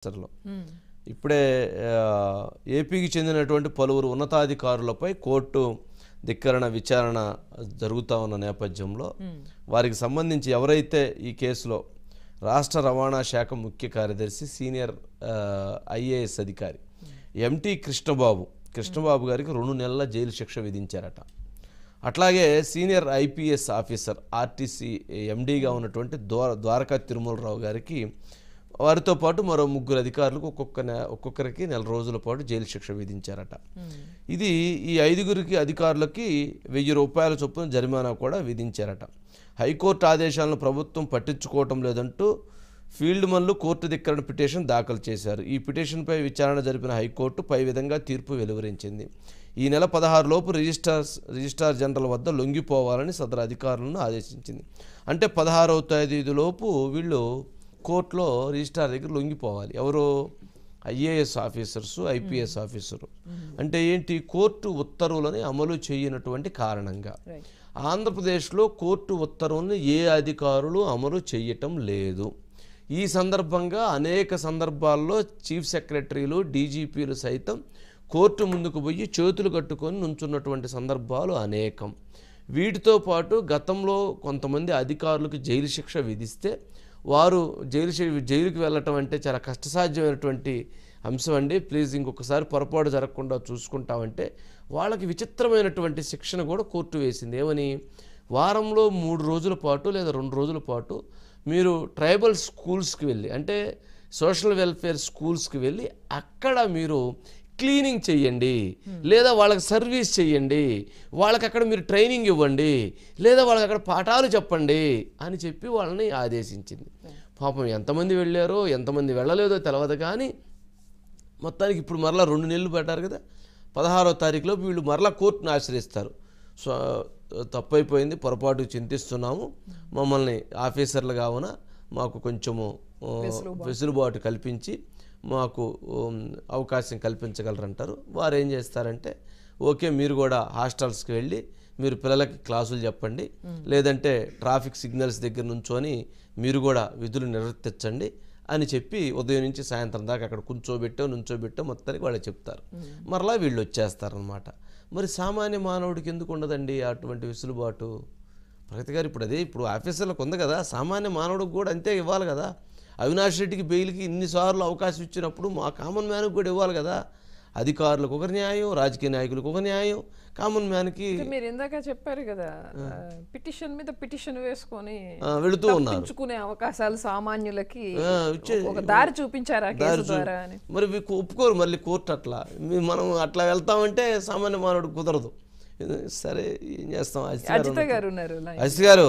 సెక్టర్లో ఇప్పుడే ఏపీకి చెందినటువంటి పలువురు ఉన్నతాధికారులపై కోర్టు ధిక్కరణ విచారణ జరుగుతూ ఉన్న నేపథ్యంలో వారికి సంబంధించి ఎవరైతే ఈ కేసులో రాష్ట్ర రవాణా శాఖ ముఖ్య కార్యదర్శి సీనియర్ ఐఏఎస్ అధికారి ఎంటీ కృష్ణబాబు కృష్ణబాబు గారికి రెండు నెలల జైలు శిక్ష విధించారట అట్లాగే సీనియర్ ఐపీఎస్ ఆఫీసర్ ఆర్టీసీ ఎండీగా ఉన్నటువంటి ద్వారకా తిరుమలరావు గారికి వారితో పాటు మరో ముగ్గురు అధికారులకు ఒక్కొక్క ఒక్కొక్కరికి నెల రోజుల పాటు జైలు శిక్ష విధించారట hmm. ఇది ఈ ఐదుగురికి అధికారులకి వెయ్యి రూపాయల చొప్పున జరిమానా కూడా విధించారట హైకోర్టు ఆదేశాలను ప్రభుత్వం పట్టించుకోవటం లేదంటూ ఫీల్డ్ మన్లు కోర్టు ధిక్కరణ పిటిషన్ దాఖలు చేశారు ఈ పిటిషన్పై విచారణ జరిపిన హైకోర్టు పై విధంగా తీర్పు వెలువరించింది ఈ నెల పదహారులోపు రిజిస్టార్ రిజిస్టార్ జనరల్ వద్ద లొంగిపోవాలని సదరు అధికారులను ఆదేశించింది అంటే పదహారవ తేదీలోపు వీళ్ళు కోర్టులో రిజిస్ట్రార్ దగ్గర లొంగిపోవాలి ఎవరు ఐఏఎస్ ఆఫీసర్స్ ఐపీఎస్ ఆఫీసరు అంటే ఏంటి కోర్టు ఉత్తర్వులని అమలు చేయనటువంటి కారణంగా ఆంధ్రప్రదేశ్లో కోర్టు ఉత్తర్వులను ఏ అధికారులు అమలు చేయటం లేదు ఈ సందర్భంగా అనేక సందర్భాల్లో చీఫ్ సెక్రటరీలు డీజీపీలు సైతం కోర్టు ముందుకు పోయి చేతులు కట్టుకొని నుంచున్నటువంటి సందర్భాలు అనేకం వీటితో పాటు గతంలో కొంతమంది అధికారులకు జైలు శిక్ష విధిస్తే వారు జైలు జైలుకి వెళ్ళటం అంటే చాలా కష్టసాధ్యమైనటువంటి అంశం అండి ప్లీజ్ ఇంకొకసారి పొరపాటు జరగకుండా చూసుకుంటామంటే వాళ్ళకి విచిత్రమైనటువంటి శిక్షణ కూడా కోర్టు వేసింది ఏమని వారంలో మూడు రోజుల పాటు లేదా రెండు రోజుల పాటు మీరు ట్రైబల్ స్కూల్స్కి వెళ్ళి అంటే సోషల్ వెల్ఫేర్ స్కూల్స్కి వెళ్ళి అక్కడ మీరు క్లీనింగ్ చేయండి లేదా వాళ్ళకి సర్వీస్ చేయండి వాళ్ళకి అక్కడ మీరు ట్రైనింగ్ ఇవ్వండి లేదా వాళ్ళకి అక్కడ పాఠాలు చెప్పండి అని చెప్పి వాళ్ళని ఆదేశించింది పాపం ఎంతమంది వెళ్ళారో ఎంతమంది వెళ్ళలేదో తెలియదు కానీ మొత్తానికి ఇప్పుడు మరలా రెండు నెలలు పెట్టారు కదా పదహారో తారీఖులో వీళ్ళు మరలా కోర్టును ఆశ్రయిస్తారు సో తప్పైపోయింది పొరపాటు చింతిస్తున్నాము మమ్మల్ని ఆఫీసర్లు కావున మాకు కొంచెము వెసులుబాటు కల్పించి మాకు అవకాశం కల్పించగలరంటారు వారు ఏం చేస్తారంటే ఓకే మీరు కూడా హాస్టల్స్కి వెళ్ళి మీరు పిల్లలకి క్లాసులు చెప్పండి లేదంటే ట్రాఫిక్ సిగ్నల్స్ దగ్గర నుంచొని మీరు కూడా విధులు నిర్వర్తించండి అని చెప్పి ఉదయం నుంచి సాయంత్రం దాకా అక్కడ కూర్చోబెట్టో నుంచోబెట్టో మొత్తానికి వాళ్ళు చెప్తారు మరలా వీళ్ళు వచ్చేస్తారనమాట మరి సామాన్య మానవుడికి ఎందుకు ఉండదండి అటువంటి వెసులుబాటు ప్రగతి గారు ఇప్పుడు అదే ఇప్పుడు ఆఫీసర్లకు ఉంది కదా సామాన్య మానవుడికి కూడా అంతే ఇవ్వాలి కదా అవినాష్ రెడ్డికి బెయిల్కి ఇన్నిసార్లు అవకాశం ఇచ్చినప్పుడు మా కామన్ మ్యాన్కి కూడా ఇవ్వాలి కదా అధికారులకు ఒక న్యాయం రాజకీయ నాయకులకు ఒక న్యాయం కామన్ మ్యాన్కి మీరు ఇందాక చెప్పారు కదా పిటిషన్ మీద పిటిషన్ వేసుకొని వెళుతూ ఉన్నారు అవకాశాలు సామాన్యులకి ఒక దారి చూపించారా దారి మరి ఒప్పుకోరు మళ్ళీ కోర్టు అట్లా మనం అట్లా వెళ్తామంటే సామాన్య మానవుడు కుదరదు సరే ఏం చేస్తాం అజిత గారు ఉన్నారు అజిత్ గారు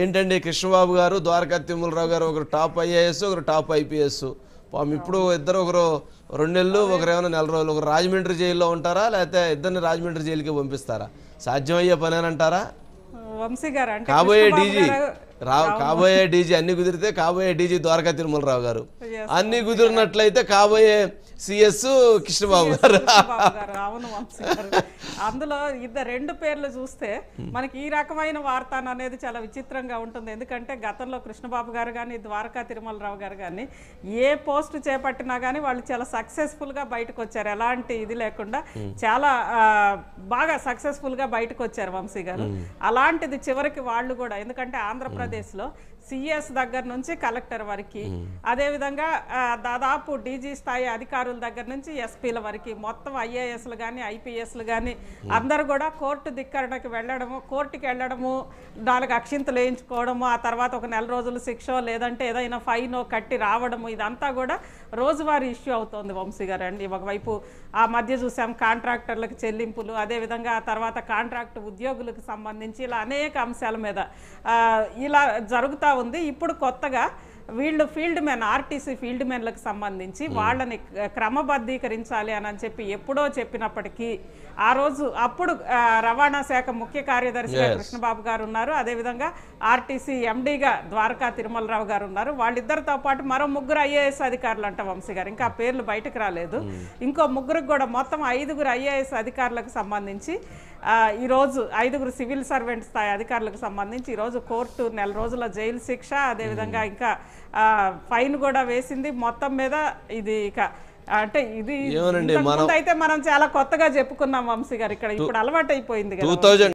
ఏంటండి కృష్ణబాబు గారు ద్వారకా తిమ్మలరావు గారు ఒకరు టాప్ ఐఏఎస్ ఒకరు టాప్ ఐపీఎస్ పాము ఇప్పుడు ఇద్దరు ఒకరు రెండు నెలలు ఒకరు ఏమైనా నెల రోజులు ఒకరు రాజమండ్రి జైల్లో ఉంటారా లేకపోతే ఇద్దరిని రాజమండ్రి జైలుకి పంపిస్తారా సాధ్యమయ్యే పనేనంటారా అని అంటారా కాబోయే డీజీ రా కాబోయే డీజీ అన్ని కుదిరితే కాబోయే డీజీ ద్వారకా తిరుమలరావు గారు అన్ని కుదిరినట్లయితే కాబోయే సిఎస్ కృష్ణబాబు గారు అందులో ఇద్దరు రెండు పేర్లు చూస్తే మనకి ఈ రకమైన వార్త అనేది చాలా విచిత్రంగా ఉంటుంది ఎందుకంటే గతంలో కృష్ణబాబు గారు కానీ ద్వారకా తిరుమలరావు గారు కానీ ఏ పోస్ట్ చేపట్టినా కానీ వాళ్ళు చాలా సక్సెస్ఫుల్గా బయటకు వచ్చారు ఎలాంటి ఇది లేకుండా చాలా బాగా సక్సెస్ఫుల్గా బయటకు వచ్చారు వంశీ గారు అలాంటిది చివరికి వాళ్ళు కూడా ఎందుకంటే ఆంధ్రప్రదేశ్లో సిఎస్ దగ్గర నుంచి కలెక్టర్ వరకు అదేవిధంగా దాదాపు డీజీ స్థాయి అధికారుల దగ్గర నుంచి ఎస్పీల వరకు మొత్తం ఐఏఎస్లు కానీ ఐపీఎస్లు కానీ అందరు కూడా కోర్టు ధిక్కరణకు వెళ్ళడము కోర్టుకి వెళ్ళడము దానికి అక్షింతలు వేయించుకోవడము ఆ తర్వాత ఒక నెల రోజులు శిక్ష లేదంటే ఏదైనా ఫైనో కట్టి రావడము ఇదంతా కూడా రోజువారీ ఇష్యూ అవుతోంది వంశీ గారు అండి ఒకవైపు ఆ మధ్య చూసాం కాంట్రాక్టర్లకు చెల్లింపులు అదేవిధంగా ఆ తర్వాత కాంట్రాక్ట్ ఉద్యోగులకు సంబంధించి ఇలా అనేక అంశాల మీద ఇలా జరుగుతూ ఉంది ఇప్పుడు కొత్తగా వీళ్ళు ఫీల్డ్ మెన్ ఆర్టీసీ ఫీల్డ్ మెన్లకు సంబంధించి వాళ్ళని క్రమబద్ధీకరించాలి అని చెప్పి ఎప్పుడో చెప్పినప్పటికీ ఆ రోజు అప్పుడు రవాణా శాఖ ముఖ్య కార్యదర్శిగా కృష్ణబాబు గారు ఉన్నారు అదేవిధంగా ఆర్టీసీ ఎండీగా ద్వారకా తిరుమలరావు గారు ఉన్నారు వాళ్ళిద్దరితో పాటు మరో ముగ్గురు ఐఏఎస్ అధికారులు అంట వంశీ గారు ఇంకా పేర్లు బయటకు రాలేదు ఇంకో ముగ్గురికి కూడా మొత్తం ఐదుగురు ఐఏఎస్ అధికారులకు సంబంధించి ఈరోజు ఐదుగురు సివిల్ సర్వెంట్ స్థాయి అధికారులకు సంబంధించి ఈరోజు కోర్టు నెల రోజుల జైలు శిక్ష అదేవిధంగా ఇంకా ఫైన్ కూడా వేసింది మొత్తం మీద ఇది ఇక అంటే ఇది అయితే మనం చాలా కొత్తగా చెప్పుకున్నాం వంశీ గారు ఇక్కడ ఇప్పుడు అలవాటు అయిపోయింది కదా